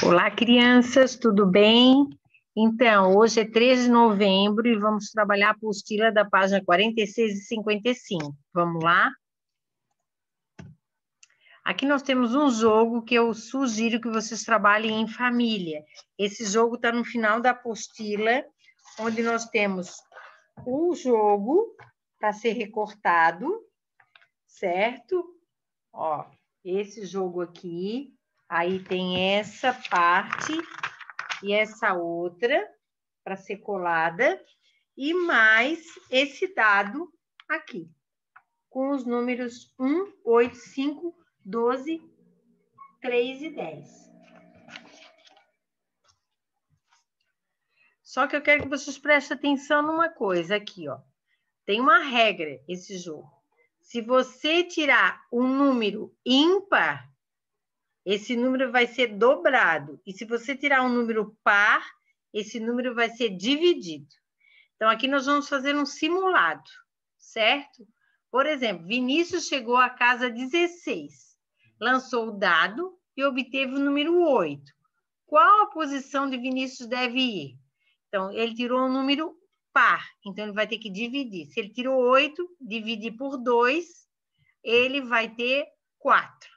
Olá, crianças, tudo bem? Então, hoje é 3 de novembro e vamos trabalhar a apostila da página 46 e 55. Vamos lá? Aqui nós temos um jogo que eu sugiro que vocês trabalhem em família. Esse jogo está no final da apostila, onde nós temos o um jogo para ser recortado, certo? Ó, esse jogo aqui, Aí tem essa parte e essa outra para ser colada e mais esse dado aqui, com os números 1, 8, 5, 12, 3 e 10. Só que eu quero que vocês prestem atenção numa coisa aqui, ó. Tem uma regra esse jogo. Se você tirar um número ímpar, esse número vai ser dobrado. E se você tirar um número par, esse número vai ser dividido. Então, aqui nós vamos fazer um simulado, certo? Por exemplo, Vinícius chegou à casa 16, lançou o dado e obteve o número 8. Qual a posição de Vinícius deve ir? Então, ele tirou um número par, então ele vai ter que dividir. Se ele tirou 8, dividir por 2, ele vai ter 4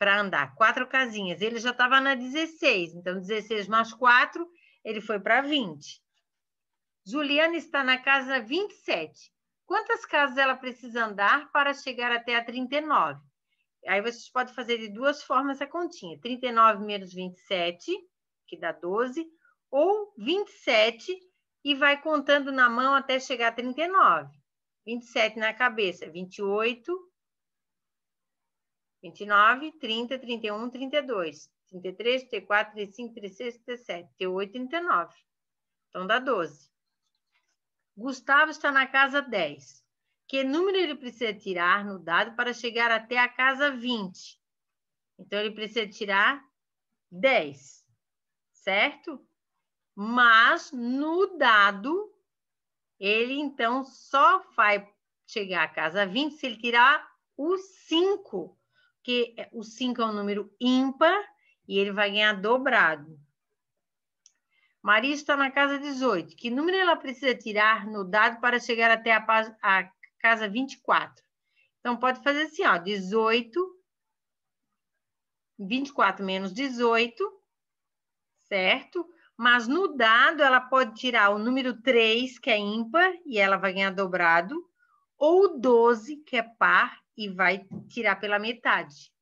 para andar, quatro casinhas. Ele já estava na 16, então 16 mais 4, ele foi para 20. Juliana está na casa 27. Quantas casas ela precisa andar para chegar até a 39? Aí vocês podem fazer de duas formas a continha: 39 menos 27, que dá 12, ou 27 e vai contando na mão até chegar a 39. 27 na cabeça, 28, 29, 30, 31, 32, 33, 34, 35, 36, 37, 38, 39. Então dá 12. Gustavo está na casa 10. Que número ele precisa tirar no dado para chegar até a casa 20? Então ele precisa tirar 10, certo? Mas no dado, ele então só vai chegar à casa 20 se ele tirar o 5 porque é, o 5 é um número ímpar e ele vai ganhar dobrado. Maria está na casa 18. Que número ela precisa tirar no dado para chegar até a, a casa 24? Então, pode fazer assim, ó, 18, 24 menos 18, certo? Mas no dado, ela pode tirar o número 3, que é ímpar, e ela vai ganhar dobrado, ou 12, que é par, e vai tirar pela metade.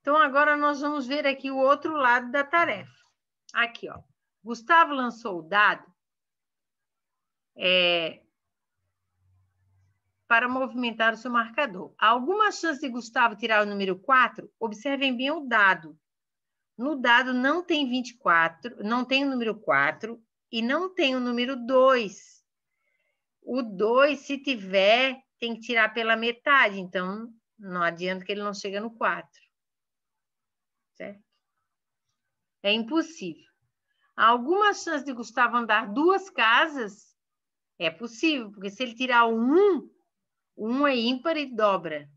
Então, agora nós vamos ver aqui o outro lado da tarefa. Aqui, ó. Gustavo lançou o dado é, para movimentar o seu marcador. Há alguma chance de Gustavo tirar o número 4? Observem bem o dado. No dado não tem 24, não tem o número 4 e não tem o número 2. O 2, se tiver, tem que tirar pela metade, então não adianta que ele não chega no 4. Certo? É impossível. Há alguma chance de Gustavo andar duas casas? É possível, porque se ele tirar o 1, 1 é ímpar e dobra.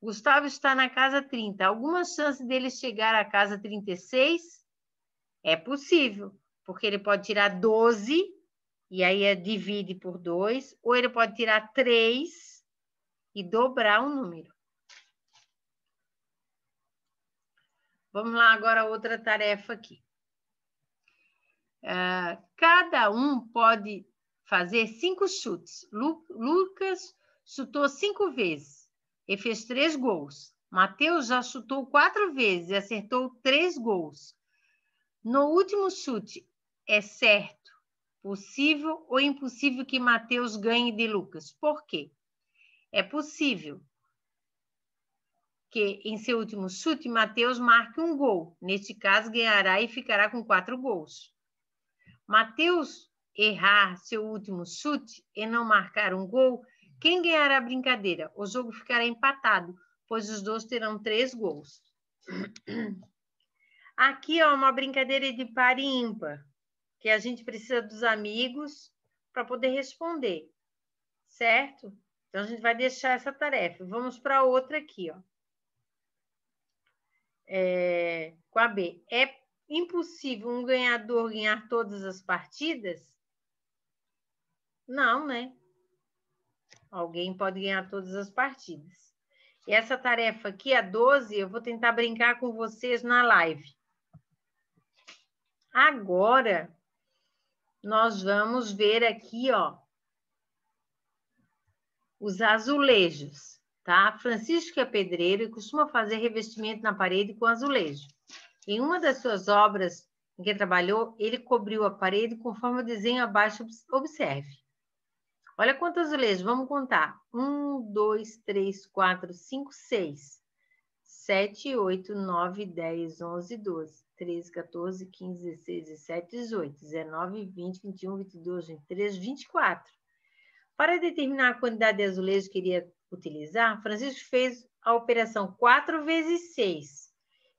Gustavo está na casa 30. Alguma chance dele chegar à casa 36? É possível, porque ele pode tirar 12 e aí é, divide por dois ou ele pode tirar três e dobrar o número. Vamos lá agora outra tarefa aqui. Uh, cada um pode fazer cinco chutes. Lu Lucas chutou cinco vezes e fez três gols. Mateus já chutou quatro vezes e acertou três gols. No último chute, é certo possível ou impossível que Mateus ganhe de Lucas. Por quê? É possível que em seu último chute Mateus marque um gol. Neste caso, ganhará e ficará com quatro gols. Mateus errar seu último chute e não marcar um gol, quem ganhará a brincadeira? O jogo ficará empatado, pois os dois terão três gols. Aqui é uma brincadeira de par e ímpar que a gente precisa dos amigos para poder responder, certo? Então a gente vai deixar essa tarefa. Vamos para outra aqui, ó. É, com a B. É impossível um ganhador ganhar todas as partidas? Não, né? Alguém pode ganhar todas as partidas. E essa tarefa aqui, a 12, eu vou tentar brincar com vocês na live. Agora, nós vamos ver aqui, ó, os azulejos, tá? Francisco é pedreiro e costuma fazer revestimento na parede com azulejo. Em uma das suas obras em que trabalhou, ele cobriu a parede conforme o desenho abaixo observe. Olha quantos azulejos, vamos contar. Um, dois, três, quatro, cinco, seis, sete, oito, nove, dez, onze, doze. 13, 14, 15, 16, 17, 18, 19, 20, 21, 22, 23, 24. Para determinar a quantidade de azulejos que iria utilizar, Francisco fez a operação 4 vezes 6.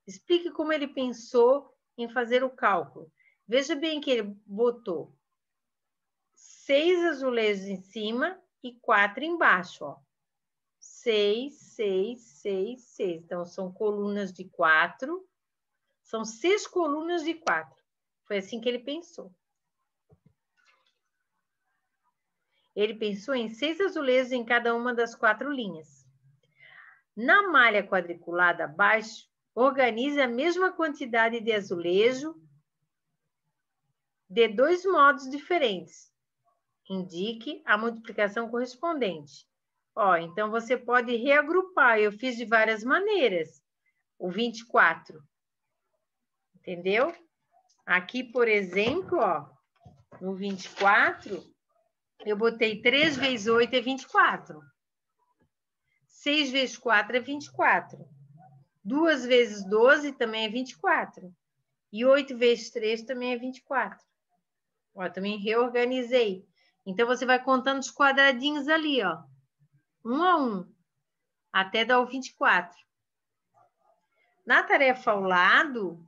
Explique como ele pensou em fazer o cálculo. Veja bem que ele botou seis azulejos em cima e quatro embaixo, 6, Seis, seis, seis, seis. Então, são colunas de quatro são seis colunas de quatro. Foi assim que ele pensou. Ele pensou em seis azulejos em cada uma das quatro linhas. Na malha quadriculada abaixo, organize a mesma quantidade de azulejo de dois modos diferentes. Indique a multiplicação correspondente. Ó, então você pode reagrupar. Eu fiz de várias maneiras. O 24 Entendeu? Aqui, por exemplo, ó, no 24, eu botei 3 vezes 8 é 24. 6 vezes 4 é 24. 2 vezes 12 também é 24. E 8 vezes 3 também é 24. Ó, também reorganizei. Então, você vai contando os quadradinhos ali, ó. Um a um. Até dar o 24. Na tarefa ao lado,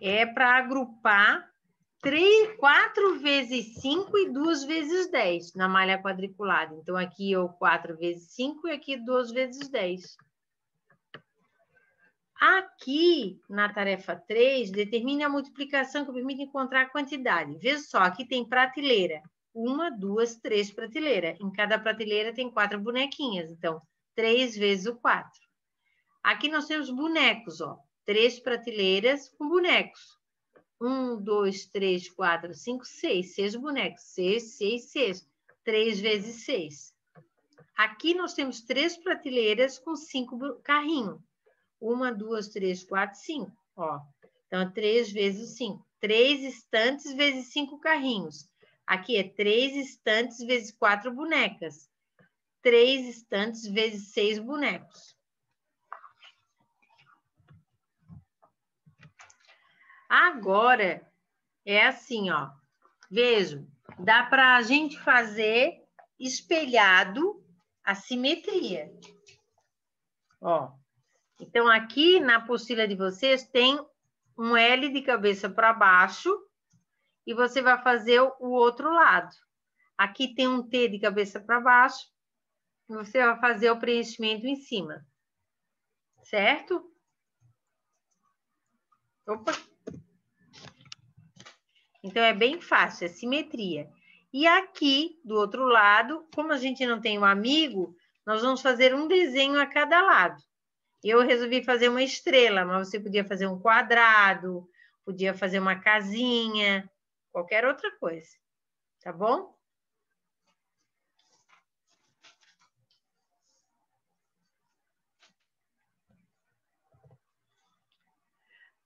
é para agrupar três, quatro vezes cinco e duas vezes dez na malha quadriculada. Então, aqui é o quatro vezes cinco e aqui duas vezes dez. Aqui, na tarefa 3, determine a multiplicação que permite encontrar a quantidade. Veja só, aqui tem prateleira. Uma, duas, três prateleiras. Em cada prateleira tem quatro bonequinhas. Então, três vezes o quatro. Aqui nós temos bonecos, ó três prateleiras com bonecos. Um, dois, três, quatro, cinco, seis. Seis bonecos. Seis, seis, seis. Três vezes seis. Aqui nós temos três prateleiras com cinco carrinhos. Uma, duas, três, quatro, cinco. Ó, então, é três vezes cinco. Três estantes vezes cinco carrinhos. Aqui é três estantes vezes quatro bonecas. Três estantes vezes seis bonecos. Agora, é assim, ó. Vejam, dá para a gente fazer espelhado a simetria. Ó. Então, aqui na apostila de vocês tem um L de cabeça para baixo e você vai fazer o outro lado. Aqui tem um T de cabeça para baixo e você vai fazer o preenchimento em cima. Certo? Opa! Então, é bem fácil, é simetria. E aqui, do outro lado, como a gente não tem um amigo, nós vamos fazer um desenho a cada lado. Eu resolvi fazer uma estrela, mas você podia fazer um quadrado, podia fazer uma casinha, qualquer outra coisa. Tá bom?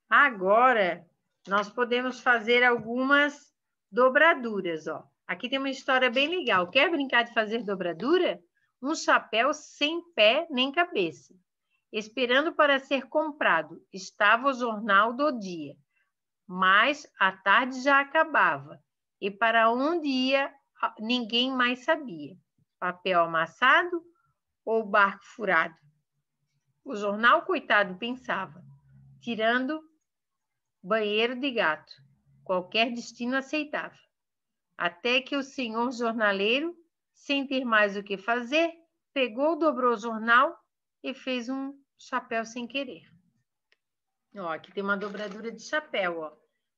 Agora, nós podemos fazer algumas dobraduras, ó. Aqui tem uma história bem legal. Quer brincar de fazer dobradura? Um chapéu sem pé nem cabeça. Esperando para ser comprado, estava o jornal do dia. Mas a tarde já acabava, e para onde ia ninguém mais sabia. Papel amassado ou barco furado? O jornal, coitado, pensava, tirando banheiro de gato, qualquer destino aceitável. Até que o senhor jornaleiro, sem ter mais o que fazer, pegou, dobrou o jornal e fez um chapéu sem querer. Ó, aqui tem uma dobradura de chapéu, ó.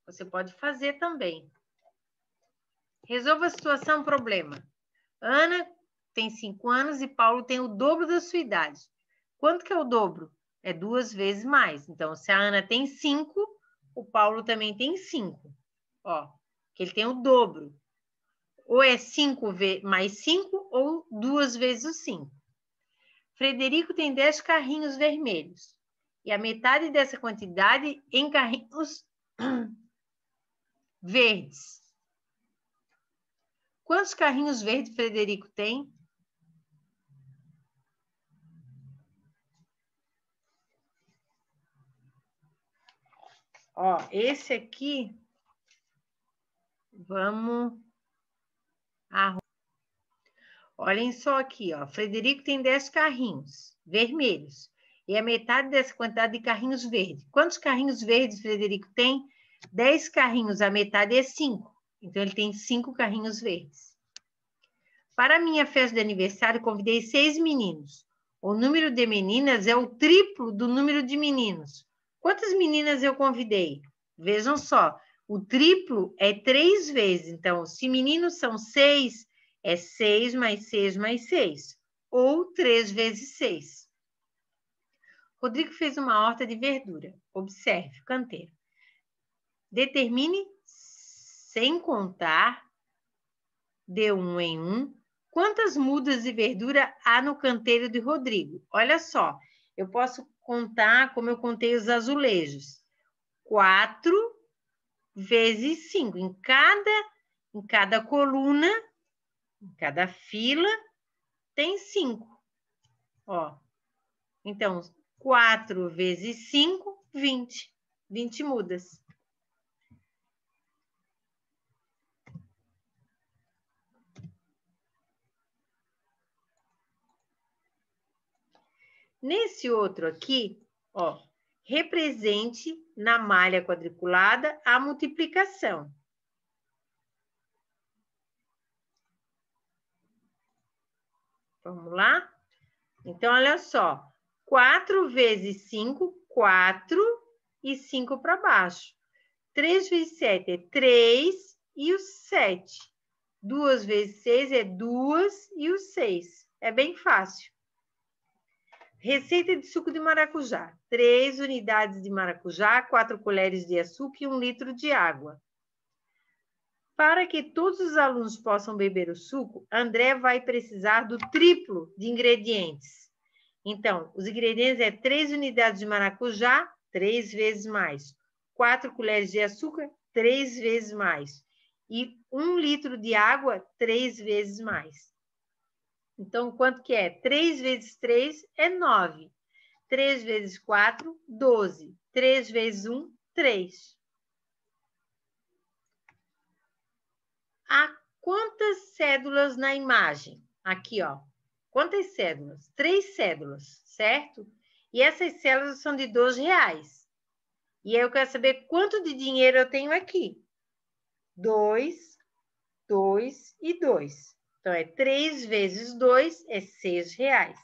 Você pode fazer também. Resolva a situação, problema. Ana tem cinco anos e Paulo tem o dobro da sua idade. Quanto que é o dobro? É duas vezes mais. Então, se a Ana tem cinco, o Paulo também tem 5. Ó, que ele tem o dobro. Ou é 5 mais 5 ou duas vezes o 5. Frederico tem 10 carrinhos vermelhos. E a metade dessa quantidade em carrinhos verdes. Quantos carrinhos verdes Frederico tem? Ó, esse aqui, vamos... Olhem só aqui, ó. Frederico tem 10 carrinhos vermelhos e a metade dessa quantidade de carrinhos verdes. Quantos carrinhos verdes Frederico tem? 10 carrinhos, a metade é 5. Então, ele tem 5 carrinhos verdes. Para a minha festa de aniversário, convidei seis meninos. O número de meninas é o triplo do número de meninos. Quantas meninas eu convidei? Vejam só, o triplo é três vezes. Então, se meninos são seis, é seis mais seis mais seis, ou três vezes seis. Rodrigo fez uma horta de verdura. Observe, canteiro. Determine, sem contar, de um em um, quantas mudas de verdura há no canteiro de Rodrigo. Olha só, eu posso contar como eu contei os azulejos. Quatro vezes cinco. Em cada, em cada coluna, em cada fila, tem cinco. Ó, então, quatro vezes cinco, vinte. Vinte mudas. Nesse outro aqui, ó, represente na malha quadriculada a multiplicação. Vamos lá? Então, olha só. 4 vezes 5, 4 e 5 para baixo. 3 vezes 7 é 3 e o 7. 2 vezes 6 é 2 e o 6. É bem fácil. Receita de suco de maracujá: 3 unidades de maracujá, 4 colheres de açúcar e 1 litro de água. Para que todos os alunos possam beber o suco, André vai precisar do triplo de ingredientes. Então, os ingredientes é 3 unidades de maracujá, 3 vezes mais, 4 colheres de açúcar, 3 vezes mais, e 1 litro de água, 3 vezes mais. Então, quanto que é? 3 vezes 3 é 9. 3 vezes 4, 12. 3 vezes 1, 3. Há quantas cédulas na imagem? Aqui, ó. Quantas cédulas? Três cédulas, certo? E essas células são de R$ reais. E aí eu quero saber quanto de dinheiro eu tenho aqui. 2, 2 e 2. Então, é 3 vezes 2 é 6 reais.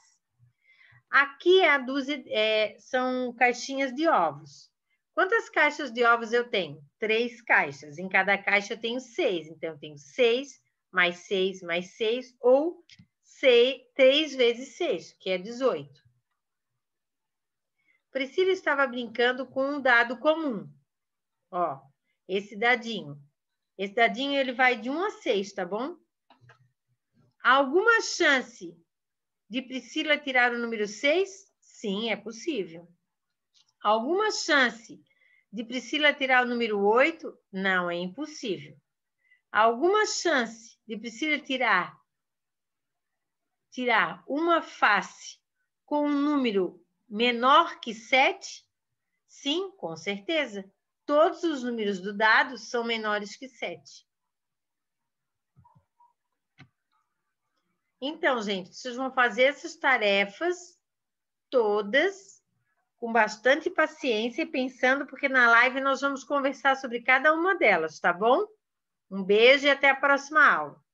Aqui é dúzia, é, são caixinhas de ovos. Quantas caixas de ovos eu tenho? Três caixas. Em cada caixa eu tenho seis. Então, eu tenho 6 mais 6 mais 6, ou 6, 3 vezes 6, que é 18. Priscila estava brincando com um dado comum. Ó, esse dadinho. Esse dadinho ele vai de 1 a 6, tá bom? alguma chance de Priscila tirar o número 6? Sim, é possível. alguma chance de Priscila tirar o número 8? Não, é impossível. alguma chance de Priscila tirar tirar uma face com um número menor que 7? Sim, com certeza. Todos os números do dado são menores que 7. Então, gente, vocês vão fazer essas tarefas todas com bastante paciência e pensando, porque na live nós vamos conversar sobre cada uma delas, tá bom? Um beijo e até a próxima aula.